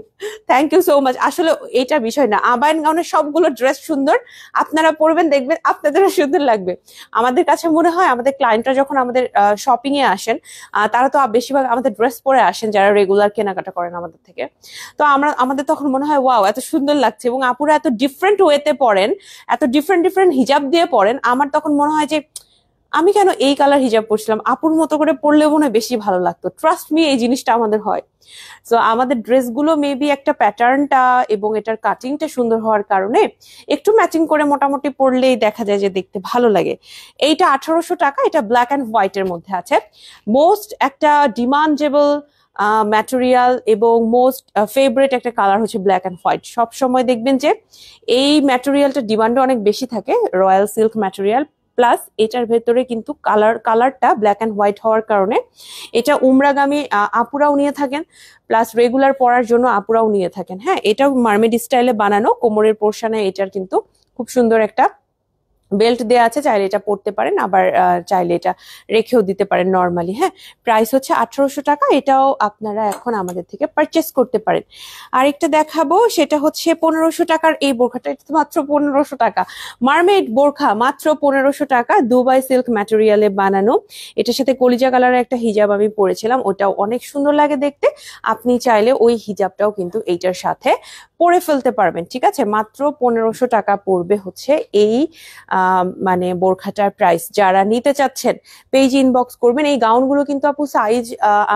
thank you so much আসলে এটা বিষয় না আবায়ন গাউনের সবগুলো ড্রেস সুন্দর আপনারা পরবেন দেখবেন আপনাদেরও সুন্দর লাগবে আমাদের কাছে মনে হয় আমাদের ক্লায়েন্টরা যখন আমাদের শপিং এ আসেন তারা তো বেশিরভাগ আমাদের ড্রেস পরে আসেন যারা রেগুলার কেনাকাটা করেন আমাদের থেকে তো আমরা আমাদের তখন মনে হয় ওয়াও এত সুন্দর লাগছে এবং আপুরা এত ডিফারেন্ট ওয়েতে পড়েন এত ডিফারেন্ট ডিফারেন্ট হিজাব দিয়ে পড়েন আমার তখন মনে হয় যে আমি কেন এই কালার হিজাব পরছিলাম আপুর মতো করে পরলে মনে হয় বেশি ভালো লাগতো ট্রাস্ট মি এই জিনিসটা আমাদের হয় সো আমাদের ড্রেসগুলো মেবি একটা প্যাটার্নটা এবং এটার কাটিংটা সুন্দর হওয়ার কারণে একটু ম্যাচিং করে মোটামুটি পরলেই দেখা যায় যে দেখতে ভালো লাগে এইটা আঠারোশো টাকা এটা ব্ল্যাক অ্যান্ড হোয়াইটের মধ্যে আছে মোস্ট একটা ডিমান্ডেবল ম্যাটেরিয়াল এবং মোস্ট ফেভারেট একটা কালার হচ্ছে ব্ল্যাক অ্যান্ড হোয়াইট সব সময় দেখবেন যে এই ম্যাটেরিয়ালটা ডিমান্ডও অনেক বেশি থাকে রয়্যাল সিল্ক ম্যাটেরিয়াল প্লাস এটার ভেতরে কিন্তু কালার কালারটা ব্ল্যাক অ্যান্ড হোয়াইট হওয়ার কারণে এটা উমরাগামী আপুরাও নিয়ে থাকেন প্লাস রেগুলার পরার জন্য আপুরাও নিয়ে থাকেন হ্যাঁ এটাও মার্মেড স্টাইলে বানানো কোমরের পোর্শনে এটার কিন্তু খুব সুন্দর একটা বেল্ট দেওয়া আছে চাইলে এটা পড়তে পারেন আবার চাইলে এটা রেখেও দিতে পারেন নর্মালি হ্যাঁ প্রাইস হচ্ছে আঠারোশো টাকা এটাও আপনারা এখন আমাদের থেকে পারচেস করতে পারেন আরেকটা দেখাবো সেটা হচ্ছে পনেরোশো টাকার এই বোরখাটা এটা মাত্র পনেরোশো টাকা মারমেড বোরখা মাত্র পনেরোশো টাকা দুবাই সিল্ক ম্যাটেরিয়ালে বানানো এটার সাথে কলিজা কালারের একটা হিজাব আমি পরেছিলাম ওটাও অনেক সুন্দর লাগে দেখতে আপনি চাইলে ওই হিজাবটাও কিন্তু এইটার সাথে পরে ফেলতে পারবেন ঠিক আছে মাত্র পনেরোশো টাকা পড়বে হচ্ছে এই আহ মানে বোরখাটার প্রাইস যারা নিতে চাচ্ছেন পেজ ইনবক্স করবেন এই গাউনগুলো কিন্তু আপু সাইজ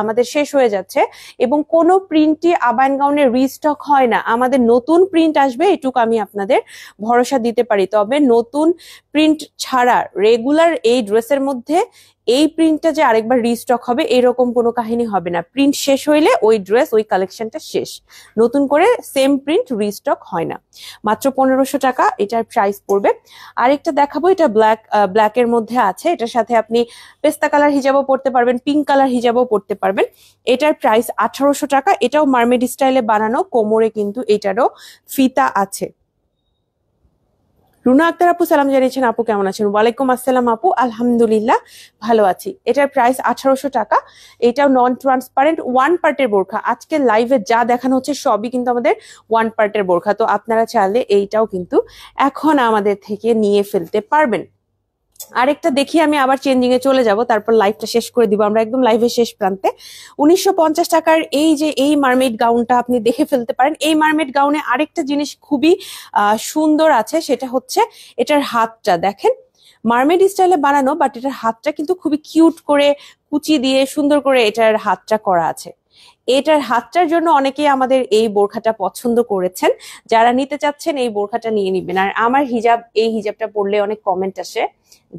আমাদের শেষ হয়ে যাচ্ছে এবং কোনো প্রিন্টই আবায়ন গাউনের রিস্টক হয় না আমাদের নতুন প্রিন্ট আসবে এটুকু আমি আপনাদের ভরসা দিতে পারি তবে নতুন প্রিন্ট ছাড়া রেগুলার এই ড্রেসের মধ্যে এই প্রিন্টটা যে আরেকবার রিস্টক হবে এরকম কোনো কাহিনী হবে না প্রিন্ট শেষ হইলে ওই ড্রেস ওই কালেকশনটা শেষ নতুন করে সেম প্রিন্ট রিস্টক হয় না মাত্র পনেরোশো টাকা এটার প্রাইস পড়বে আরেকটা দেখাবো এটা ব্ল্যাক ব্ল্যাকের মধ্যে আছে এটার সাথে আপনি পেস্তা কালার হিজাবও পড়তে পারবেন পিঙ্ক কালার হিজাবও পড়তে পারবেন এটার প্রাইস আঠারোশো টাকা এটাও মার্মেড স্টাইলে বানানো কোমরে কিন্তু এটারও ফিতা আছে রুনা আক্তার আপু সালাম জানিয়েছেন আপু কেমন আছেন ওয়ালাইকুম আসসালাম আপু আলহামদুলিল্লাহ ভালো আছি এটার প্রাইস আঠারোশো টাকা এটাও নন ট্রান্সপারেন্ট ওয়ান পার্টের বোরখা আজকে লাইভে যা দেখানো হচ্ছে সবই কিন্তু আমাদের ওয়ান পার্টের বোরখা তো আপনারা চাইলে এইটাও কিন্তু এখন আমাদের থেকে নিয়ে ফেলতে পারবেন আরেকটা দেখি আমি আবার চেঞ্জিং এ চলে যাব তারপর লাইভটা শেষ করে দিব আমরা একদম লাইভের শেষ প্রান্তে উনিশশো টাকার এই যে এই মার্মেড গাউনটা আপনি দেখে ফেলতে পারেন এই মার্মেড গাউনে আরেকটা জিনিস খুবই সুন্দর আছে সেটা হচ্ছে এটার হাতটা দেখেন মার্মেড স্টাইলে বানানো বাট এটার হাতটা কিন্তু খুবই কিউট করে কুচি দিয়ে সুন্দর করে এটার হাতটা করা আছে এটার হাতটার জন্য অনেকেই আমাদের এই বোরখাটা পছন্দ করেছেন যারা নিতে চাচ্ছেন এই বোরখাটা নিয়ে নিবেন আর আমার হিজাব এই হিজাবটা পরলে অনেক কমেন্ট আসে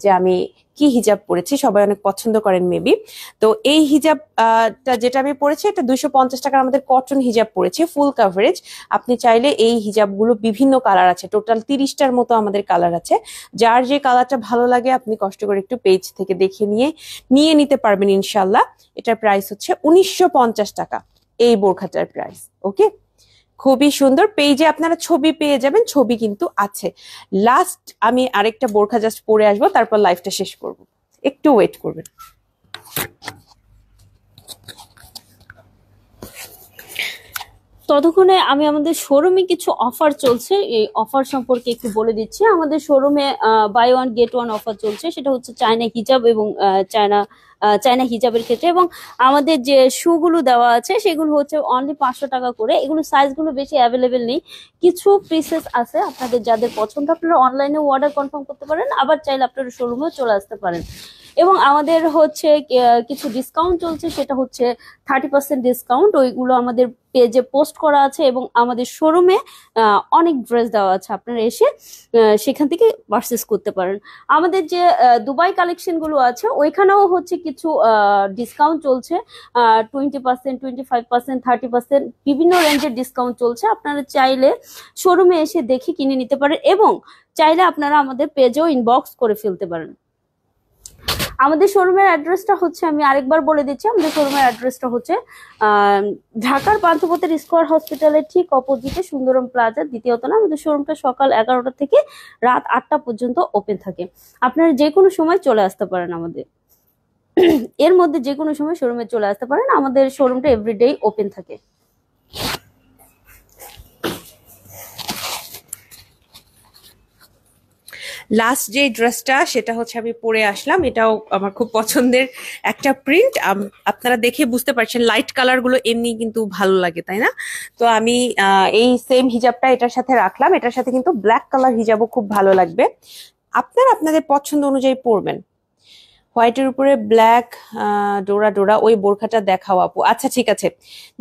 যে আমি কি হিজাব পরেছি সবাই অনেক পছন্দ করেন মেবি তো এই হিজাবটা যেটা আমি পরেছি এটা দুইশো পঞ্চাশ টাকার আমাদের কটন হিজাব পরেছি ফুল কাভারেজ আপনি চাইলে এই হিজাবগুলো বিভিন্ন কালার আছে টোটাল তিরিশটার মতো আমাদের কালার আছে যার যে কালারটা ভালো লাগে আপনি কষ্ট করে একটু পেজ থেকে দেখে নিয়ে নিয়ে নিতে পারবেন ইনশাল্লাহ এটার প্রাইস হচ্ছে উনিশশো টাকা এই বোরখাটার প্রাইস ওকে খুবই সুন্দর পেজে আপনারা ছবি পেয়ে যাবেন ছবি কিন্তু আছে লাস্ট আমি আরেকটা বোরখা জাস্ট পরে আসবো তারপর লাইফটা শেষ করব একটু ওয়েট করবেন ততক্ষণে আমি আমাদের শোরুমে কিছু অফার চলছে এই অফার সম্পর্কে একটু বলে দিচ্ছি আমাদের শোরুমে buy one get one offer চলছে সেটা হচ্ছে চায়না হিজাব এবং চায়না চায়না হিজাবের ক্ষেত্রে এবং আমাদের যে শুগুলো দেওয়া আছে সেগুলো হচ্ছে অনলি পাঁচশো টাকা করে এগুলো সাইজগুলো বেশি অ্যাভেলেবেল নেই কিছু পিসেস আছে আপনাদের যাদের পছন্দ আপনারা অনলাইনে অর্ডার কনফার্ম করতে পারেন আবার চাইলে আপনারা শোরুমেও চলে আসতে পারেন এবং আমাদের হচ্ছে কিছু ডিসকাউন্ট চলছে সেটা হচ্ছে থার্টি পার্সেন্ট ডিসকাউন্ট ওইগুলো আমাদের পেজে পোস্ট করা আছে এবং আমাদের শোরুমে অনেক ড্রেস দেওয়া আছে আপনারা এসে সেখান থেকে পারচেস করতে পারেন আমাদের যে দুবাই কালেকশনগুলো আছে ওইখানেও হচ্ছে কিছু ডিসকাউন্ট চলছে twenty percent twenty five percent thirty percent বিভিন্ন রেঞ্জের ডিসকাউন্ট চলছে আপনারা চাইলে শোরুমে এসে দেখে কিনে নিতে পারেন এবং চাইলে আপনারা আমাদের পেজেও ইনবক্স করে ফেলতে পারেন আমাদের শোরুমের অ্যাড্রেসটা হচ্ছে আমি আরেকবার বলে দিচ্ছি আমাদের শোরুমের অ্যাড্রেসটা হচ্ছে ঢাকার পান্থপথের স্কোয়ার হসপিটালের ঠিক অপোজিটে সুন্দরম প্লাজা দ্বিতীয়ত না আমাদের শোরুমটা সকাল এগারোটা থেকে রাত আটটা পর্যন্ত ওপেন থাকে আপনারা যে কোনো সময় চলে আসতে পারেন আমাদের এর মধ্যে যে কোনো সময় শোরুমে চলে আসতে পারেন আমাদের শোরুমটা এভরিডেই ওপেন থাকে লাস্ট যে ড্রেসটা সেটা হচ্ছে আমি পরে আসলাম এটাও আমার খুব পছন্দের একটা প্রিন্ট আপনারা দেখে বুঝতে পারছেন লাইট কালার গুলো এমনি কিন্তু ভালো লাগে তাই না তো আমি এই সেম হিজাবটা এটার সাথে রাখলাম এটার সাথে কিন্তু ব্ল্যাক কালার হিজাবও খুব ভালো লাগবে আপনারা আপনাদের পছন্দ অনুযায়ী পরবেন হোয়াইটের উপরে ব্ল্যাক ডোরা ডোরা ওই বোরখাটা দেখাও আপু আচ্ছা ঠিক আছে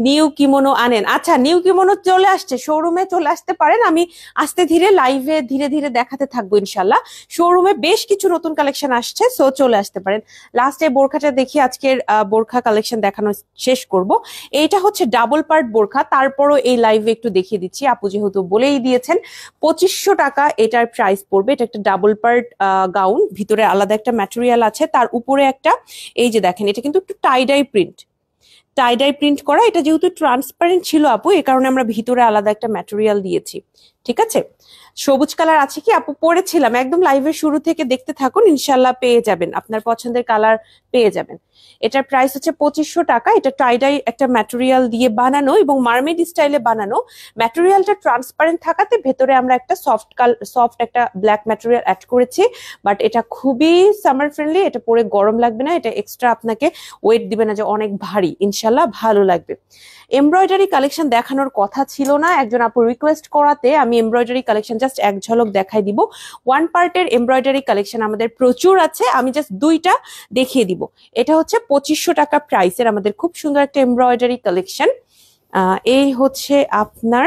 নিউ কিমোনো আনেন আচ্ছা নিউ কিমোনো চলে আসছে শোরুমে চলে আসতে পারেন আমি আস্তে ধীরে লাইভে ধীরে ধীরে দেখাতে থাকবো ইনশাল্লাহ শোরুমে বেশ কিছু নতুন কালেকশন আসছে সো চলে আসতে পারেন লাস্টে বোরখাটা দেখি আজকের বোরখা কালেকশন দেখানো শেষ করব এইটা হচ্ছে ডাবল পার্ট বোরখা তারপরও এই লাইভে একটু দেখিয়ে দিচ্ছি আপু যেহেতু বলেই দিয়েছেন পঁচিশশো টাকা এটার প্রাইস পড়বে এটা একটা ডাবল পার্ট গাউন ভিতরে আলাদা একটা ম্যাটেরিয়াল আছে তার তার উপরে একটা এই যে দেখেন এটা কিন্তু একটু টাইডাই প্রিন্ট টাইডাই প্রিন্ট করা এটা যেহেতু ট্রান্সপারেন্ট ছিল আপু এ কারণে আমরা ভিতরে আলাদা একটা ম্যাটেরিয়াল দিয়েছি ঠিক আছে সবুজ কালার আছে কি আপু পড়েছিলাম একদম লাইভের শুরু থেকে দেখতে থাকুন ইনশাল্লাহ পেয়ে যাবেন আপনার পছন্দের কালার পেয়ে যাবেন এটার প্রাইস হচ্ছে পঁচিশশো টাকা এটা টাইডাই একটা ম্যাটেরিয়াল দিয়ে বানানো এবং মার্মেড স্টাইলে বানানো ম্যাটেরিয়ালটা ট্রান্সপারেন্ট থাকাতে ভেতরে আমরা একটা সফট কাল সফট একটা ব্ল্যাক ম্যাটেরিয়াল অ্যাড করেছি বাট এটা খুবই সামার ফ্রেন্ডলি এটা পরে গরম লাগবে না এটা এক্সট্রা আপনাকে ওয়েট দিবে না যে অনেক ভারী ইনশাল্লাহ ভালো লাগবে এমব্রয়ডারি কালেকশন দেখানোর কথা ছিল না একজন আপু রিকোয়েস্ট করাতে আমি আমি এমব্রয়ডারি কালেকশন জাস্ট এক ঝলক দেখাই দিব ওয়ান পার্টের এমব্রয়ডারি কালেকশন আমাদের প্রচুর আছে আমি জাস্ট দুইটা দেখিয়ে দিব এটা হচ্ছে পঁচিশশো টাকা প্রাইসের আমাদের খুব সুন্দর একটা এমব্রয়ডারি কালেকশন এই হচ্ছে আপনার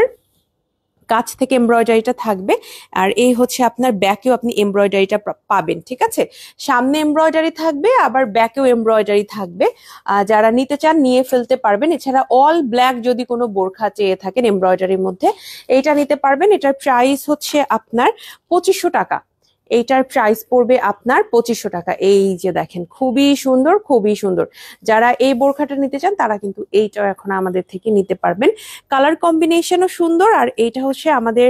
কাছ থেকে এমব্রয়ডারিটা থাকবে আর এই হচ্ছে আপনার ব্যাকেও আপনি এমব্রয়ডারিটা পাবেন ঠিক আছে সামনে এমব্রয়ডারি থাকবে আবার ব্যাকেও এমব্রয়ডারি থাকবে যারা নিতে চান নিয়ে ফেলতে পারবেন এছাড়া অল ব্ল্যাক যদি কোনো বোরখা চেয়ে থাকেন এমব্রয়ডারির মধ্যে এইটা নিতে পারবেন এটার প্রাইস হচ্ছে আপনার পঁচিশশো টাকা এইটার প্রাইস পড়বে আপনার পঁচিশশো টাকা এই যে দেখেন খুবই সুন্দর খুবই সুন্দর যারা এই বোরখাটা নিতে চান তারা কিন্তু এইটাও এখন আমাদের থেকে নিতে পারবেন কালার কম্বিনেশনও সুন্দর আর এইটা হচ্ছে আমাদের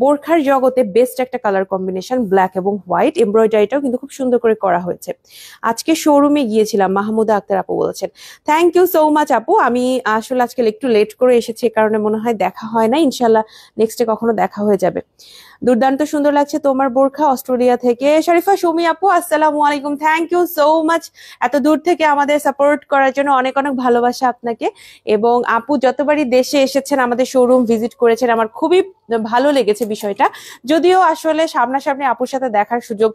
বোরখার জগতে বেস্ট একটা কালার কম্বিনেশন ব্ল্যাক এবং হোয়াইট এমব্রয়ডারিটাও কিন্তু খুব সুন্দর করে করা হয়েছে আজকে শোরুমে গিয়েছিলাম মাহমুদা আক্তার আপু বলেছেন থ্যাংক ইউ সো মাচ আপু আমি আসলে আজকে একটু লেট করে এসেছি কারণে মনে হয় দেখা হয় না ইনশাল্লাহ নেক্সটে কখনো দেখা হয়ে যাবে দুর্দান্ত সুন্দর লাগছে তোমার বোরখা অস্ট্র পাটুরিয়া থেকে শরীফা সুমি আপু আসসালামু আলাইকুম থ্যাংক ইউ সো মাচ এত দূর থেকে আমাদের সাপোর্ট করার জন্য অনেক অনেক ভালোবাসা আপনাকে এবং আপু যতবারই দেশে এসেছেন আমাদের শোরুম ভিজিট করেছেন আমার খুবই ভালো লেগেছে বিষয়টা যদিও আসলে সামনাসামনি আপুর সাথে দেখার সুযোগ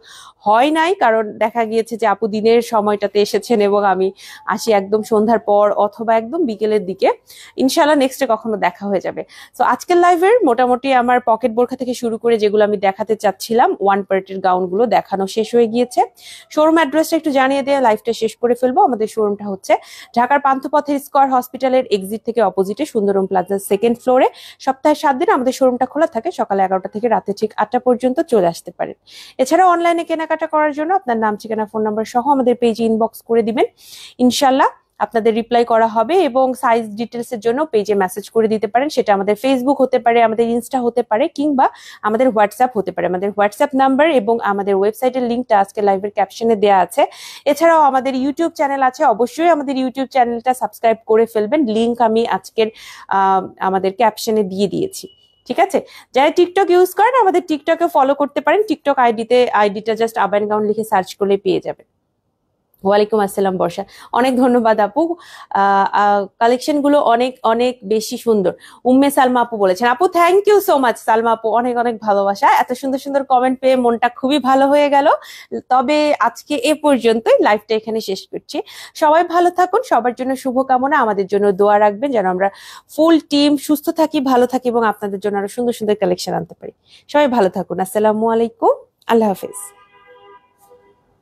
হয় নাই কারণ দেখা গিয়েছে যে আপু দিনের সময়টাতে এসেছেন এবং আমি আসি একদম সন্ধ্যার পর অথবা একদম বিকেলের দিকে ইনশাল্লাহ নেক্সটে কখনো দেখা হয়ে যাবে তো আজকের লাইভের মোটামুটি আমার পকেট বোরখা থেকে শুরু করে যেগুলো আমি দেখাতে চাচ্ছিলাম ওয়ান পার্ট কোয়ালিটির গাউনগুলো দেখানো শেষ হয়ে গিয়েছে শোরুম অ্যাড্রেসটা একটু জানিয়ে দিয়ে লাইফটা শেষ করে ফেলবো আমাদের শোরুমটা হচ্ছে ঢাকার পান্থপথের স্কোয়ার হসপিটালের এক্সিট থেকে অপোজিটে সুন্দরম প্লাজার সেকেন্ড ফ্লোরে সপ্তাহে সাত দিন আমাদের শোরুমটা খোলা থাকে সকাল এগারোটা থেকে রাতে ঠিক আটটা পর্যন্ত চলে আসতে পারেন এছাড়া অনলাইনে কেনাকাটা করার জন্য আপনার নাম ঠিকানা ফোন নাম্বার সহ আমাদের পেজে ইনবক্স করে দিবেন ইনশাল্লাহ আপনাদের রিপ্লাই করা হবে এবং সাইজ ডিটেলসের জন্য পেজে মেসেজ করে দিতে পারেন সেটা আমাদের ফেসবুক হতে পারে আমাদের ইনস্টা হতে পারে কিংবা আমাদের হোয়াটসঅ্যাপ হতে পারে আমাদের হোয়াটসঅ্যাপ নাম্বার এবং আমাদের ওয়েবসাইটের লিঙ্কটা আজকে লাইভের ক্যাপশনে দেওয়া আছে এছাড়াও আমাদের ইউটিউব চ্যানেল আছে অবশ্যই আমাদের ইউটিউব চ্যানেলটা সাবস্ক্রাইব করে ফেলবেন লিঙ্ক আমি আজকের আমাদের ক্যাপশনে দিয়ে দিয়েছি ঠিক আছে যারা টিকটক ইউজ করেন আমাদের টিকটকে ফলো করতে পারেন টিকটক আইডিতে আইডিটা জাস্ট আবাইন গাউন লিখে সার্চ করলে পেয়ে যাবেন ওয়ালাইকুম আসসালাম বর্ষা অনেক ধন্যবাদ আপু কালেকশনগুলো অনেক অনেক বেশি সুন্দর উম্মে সালমা আপু বলেছেন আপু thank you so much Salma আপু অনেক অনেক ভালোবাসা এত সুন্দর সুন্দর কমেন্ট পেয়ে মনটা খুবই ভালো হয়ে গেল তবে আজকে এ পর্যন্তই লাইফটা এখানে শেষ করছি সবাই ভালো থাকুন সবার জন্য শুভকামনা আমাদের জন্য দোয়া রাখবেন যেন আমরা ফুল টিম সুস্থ থাকি ভালো থাকি এবং আপনাদের জন্য আরো সুন্দর সুন্দর কালেকশন আনতে পারি সবাই ভালো থাকুন আসসালামু আলাইকুম আল্লাহ হাফিজ